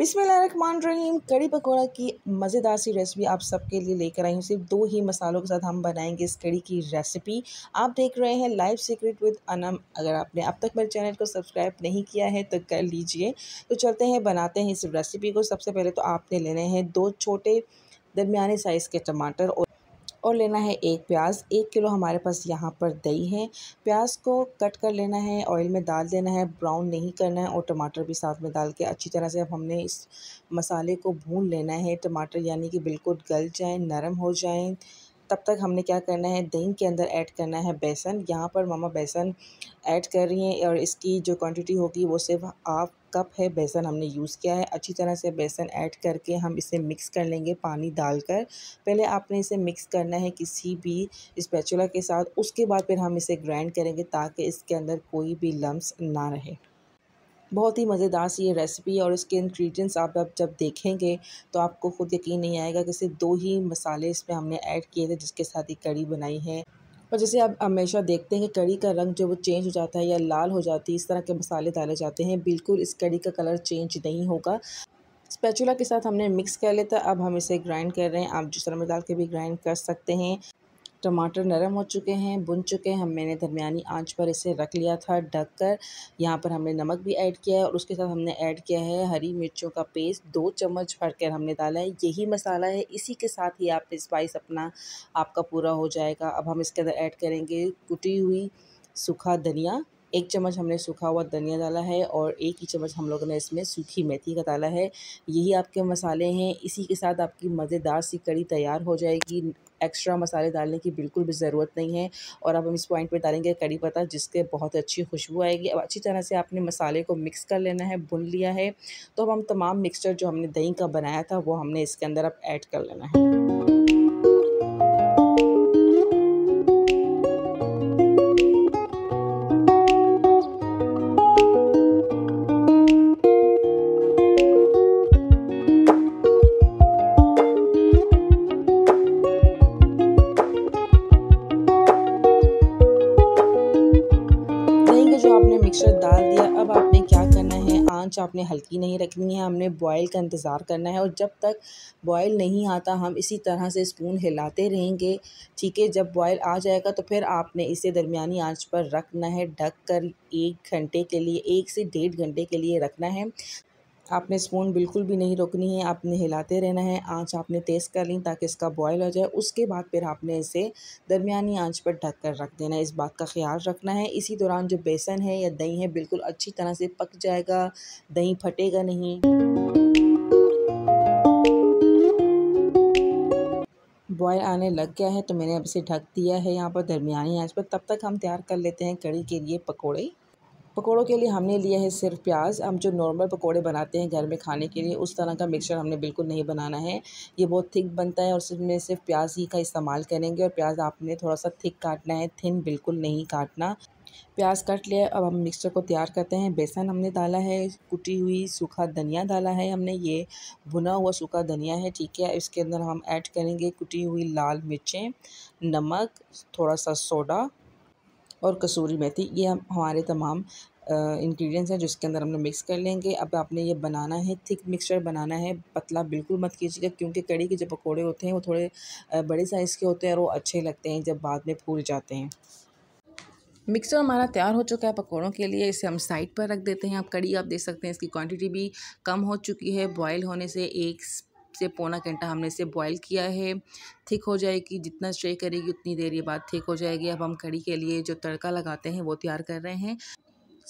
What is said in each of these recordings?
रहीम कड़ी पकौड़ा की मज़ेदार सी रेसिपी आप सबके लिए लेकर आई हूँ सिर्फ दो ही मसालों के साथ हम बनाएंगे इस कड़ी की रेसिपी आप देख रहे हैं लाइव सीक्रेट विद अनम अगर आपने अब तक मेरे चैनल को सब्सक्राइब नहीं किया है तो कर लीजिए तो चलते हैं बनाते हैं इस रेसिपी को सबसे पहले तो आपने लेने हैं दो छोटे दरमिया साइज़ के टमाटर और और लेना है एक प्याज एक किलो हमारे पास यहाँ पर दही है प्याज को कट कर लेना है ऑयल में डाल देना है ब्राउन नहीं करना है और टमाटर भी साथ में डाल के अच्छी तरह से अब हमने इस मसाले को भून लेना है टमाटर यानी कि बिल्कुल गल जाए नरम हो जाए तब तक हमने क्या करना है दही के अंदर ऐड करना है बेसन यहाँ पर मामा बेसन ऐड कर रही हैं और इसकी जो क्वांटिटी होगी वो सिर्फ आप कप है बेसन हमने यूज़ किया है अच्छी तरह से बेसन ऐड करके हम इसे मिक्स कर लेंगे पानी डालकर पहले आपने इसे मिक्स करना है किसी भी स्पैचुला के साथ उसके बाद फिर हम इसे ग्राइंड करेंगे ताकि इसके अंदर कोई भी लम्स ना रहे बहुत ही मज़ेदार सी ये रेसिपी और इसके इंग्रेडिएंट्स आप अब जब देखेंगे तो आपको खुद यकीन नहीं आएगा कि सिर्फ दो ही मसाले इसमें हमने ऐड किए थे जिसके साथ ये कड़ी बनाई है और जैसे आप हमेशा देखते हैं कड़ी का रंग जो वो चेंज हो जाता है या लाल हो जाती है इस तरह के मसाले डाले जाते हैं बिल्कुल इस कड़ी का कलर चेंज नहीं होगा स्पैचुला के साथ हमने मिक्स कर लेता अब हम इसे ग्राइंड कर रहे हैं आप तरह में डाल के भी ग्राइंड कर सकते हैं टमाटर नरम हो चुके हैं बुन चुके हैं हम मैंने दरमियानी आंच पर इसे रख लिया था ढक कर यहाँ पर हमने नमक भी ऐड किया है और उसके साथ हमने ऐड किया है हरी मिर्चों का पेस्ट दो चम्मच भर कर हमने डाला है यही मसाला है इसी के साथ ही आप स्पाइस अपना आपका पूरा हो जाएगा अब हम इसके अंदर ऐड करेंगे कुटी हुई सूखा धनिया एक चम्मच हमने सूखा हुआ धनिया डाला है और एक ही चम्मच हम लोगों ने इसमें सूखी मेथी का डाला है यही आपके मसाले हैं इसी के साथ आपकी मज़ेदार सी कड़ी तैयार हो जाएगी एक्स्ट्रा मसाले डालने की बिल्कुल भी ज़रूरत नहीं है और अब हम इस पॉइंट पर डालेंगे कड़ी पत्ता जिसके बहुत अच्छी खुशबू आएगी अब अच्छी तरह से आपने मसाले को मिक्स कर लेना है भुन लिया है तो अब हम तमाम मिक्सचर जो हमने दही का बनाया था वो हमने इसके अंदर अब ऐड कर लेना है आँच आपने हल्की नहीं रखनी है हमने बॉयल का इंतज़ार करना है और जब तक बॉयल नहीं आता हम इसी तरह से स्पून हिलाते रहेंगे ठीक है जब बॉयल आ जाएगा तो फिर आपने इसे दरमियानी आँच पर रखना है ढक कर एक घंटे के लिए एक से डेढ़ घंटे के लिए रखना है आपने स्पून बिल्कुल भी नहीं रोकनी है आपने हिलाते रहना है आंच आपने तेज़ कर ली ताकि इसका बॉयल हो जाए उसके बाद फिर आपने इसे दरमियानी आंच पर ढक कर रख देना है इस बात का ख्याल रखना है इसी दौरान जो बेसन है या दही है बिल्कुल अच्छी तरह से पक जाएगा दही फटेगा नहीं बॉयल आने लग गया है तो मैंने अब इसे ढक दिया है यहाँ पर दरमिया आंच पर तब तक हम तैयार कर लेते हैं कड़ी के लिए पकौड़े पकौड़ों के लिए हमने लिया है सिर्फ प्याज हम जो नॉर्मल पकौड़े बनाते हैं घर में खाने के लिए उस तरह का मिक्सचर हमने बिल्कुल नहीं बनाना है ये बहुत थिक बनता है और उसमें सिर्फ प्याज ही का इस्तेमाल करेंगे और प्याज आपने थोड़ा सा थिक काटना है थिन बिल्कुल नहीं काटना प्याज काट लिया अब हम मिक्सचर को तैयार करते हैं बेसन हमने डाला है कुटी हुई सूखा धनिया डाला है हमने ये भुना हुआ सूखा धनिया है ठीक है इसके अंदर हम ऐड करेंगे कुटी हुई लाल मिर्चें नमक थोड़ा सा सोडा और कसूरी मेथी ये हम हमारे तमाम इंग्रेडिएंट्स हैं जिसके अंदर हमने मिक्स कर लेंगे अब आपने ये बनाना है थिक मिक्सचर बनाना है पतला बिल्कुल मत कीजिएगा क्योंकि कड़ी के जो पकौड़े होते हैं वो थोड़े बड़े साइज़ के होते हैं और वो अच्छे लगते हैं जब बाद में फूल जाते हैं मिक्सर हमारा तैयार हो चुका है पकौड़ों के लिए इसे हम साइड पर रख देते हैं आप कड़ी आप देख सकते हैं इसकी क्वांटिटी भी कम हो चुकी है बॉयल होने से एक से पौना घंटा हमने इसे बॉईल किया है थिक हो जाएगी जितना स्ट्रे करेगी उतनी देर ये बाद थिक हो जाएगी अब हम कड़ी के लिए जो तड़का लगाते हैं वो तैयार कर रहे हैं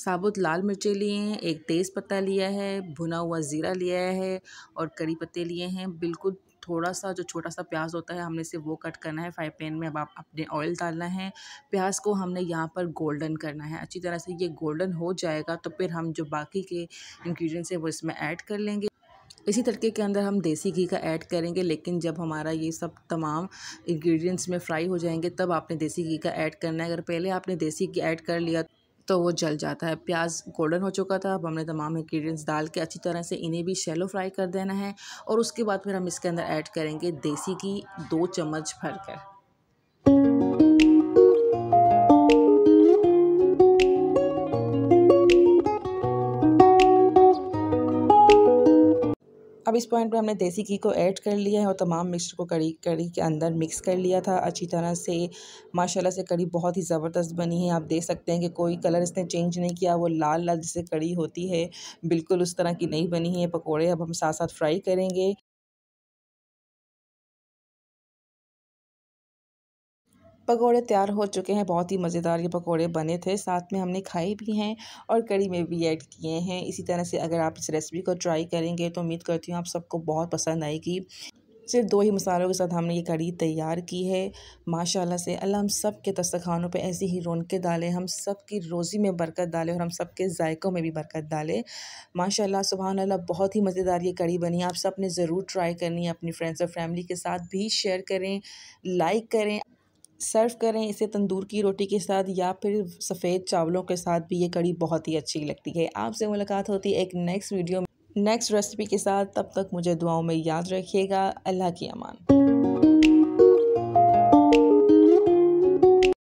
साबुत लाल मिर्चें लिए हैं एक तेज़ पत्ता लिया है भुना हुआ ज़ीरा लिया है और कड़ी पत्ते लिए हैं बिल्कुल थोड़ा सा जो छोटा सा प्याज होता है हमने इसे वो कट करना है फ्राई पैन में अब आप अपने ऑयल डालना है प्याज को हमने यहाँ पर गोल्डन करना है अच्छी तरह से ये गोल्डन हो जाएगा तो फिर हम जो बाकी के इंग्रेडिएंट्स हैं वो इसमें ऐड कर लेंगे इसी तड़के के अंदर हम देसी घी का ऐड करेंगे लेकिन जब हमारा ये सब तमाम इंग्रेडिएंट्स में फ्राई हो जाएंगे तब आपने देसी घी का ऐड करना है अगर पहले आपने देसी घी ऐड कर लिया तो वो जल जाता है प्याज गोल्डन हो चुका था अब हमने तमाम इंग्रेडिएंट्स डाल के अच्छी तरह से इन्हें भी शैलो फ्राई कर देना है और उसके बाद फिर हम इसके अंदर ऐड करेंगे देसी घी दो चम्मच भर कर अब इस पॉइंट पे हमने देसी घी को ऐड कर लिया है और तमाम मिक्सचर को कड़ी कड़ी के अंदर मिक्स कर लिया था अच्छी तरह से माशाल्लाह से कड़ी बहुत ही ज़बरदस्त बनी है आप देख सकते हैं कि कोई कलर इसने चेंज नहीं किया वो लाल लाल जैसे कड़ी होती है बिल्कुल उस तरह की नहीं बनी है पकौड़े अब हम साथ साथ फ्राई करेंगे पकोड़े तैयार हो चुके हैं बहुत ही मज़ेदार ये पकोड़े बने थे साथ में हमने खाए भी हैं और कड़ी में भी ऐड किए हैं इसी तरह से अगर आप इस रेसिपी को ट्राई करेंगे तो उम्मीद करती हूँ आप सबको बहुत पसंद आएगी सिर्फ दो ही मसालों के साथ हमने ये कड़ी तैयार की है माशाल्लाह से अल्लाह हम सब के दस्तखानों पे ऐसी ही रौनकें डाले हम सब की रोज़ी में बरकत डाले और हम सब के जायकों में भी बरकत डाले माशाल्लाह सुबह अल्लाह बहुत ही मज़ेदार ये कड़ी बनी आप सब ने ज़रूर ट्राई करनी है अपनी फ्रेंड्स और फैमिली के साथ भी शेयर करें लाइक करें सर्व करें इसे तंदूर की रोटी के साथ या फिर सफ़ेद चावलों के साथ भी ये कड़ी बहुत ही अच्छी लगती है आपसे मुलाकात होती है एक नेक्स्ट वीडियो में नेक्स्ट रेसिपी के साथ तब तक मुझे दुआओं में याद रखिएगा अल्लाह की अमान